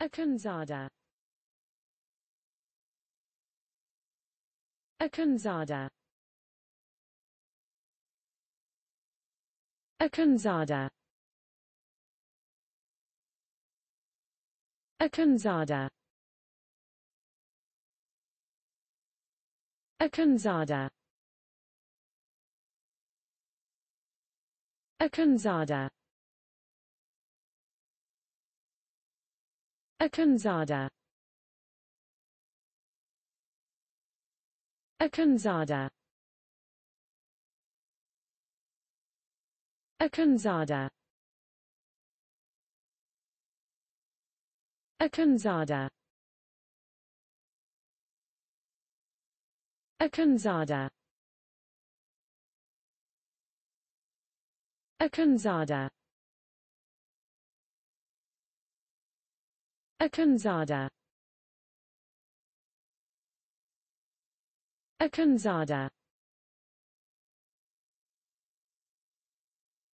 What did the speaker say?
Akanzada Akanzada Akanzada Akanzada Akanzada Akanzada Akanzada Akanzada Akanzada Akanzada Akanzada Akanzada Akanzada Akanzada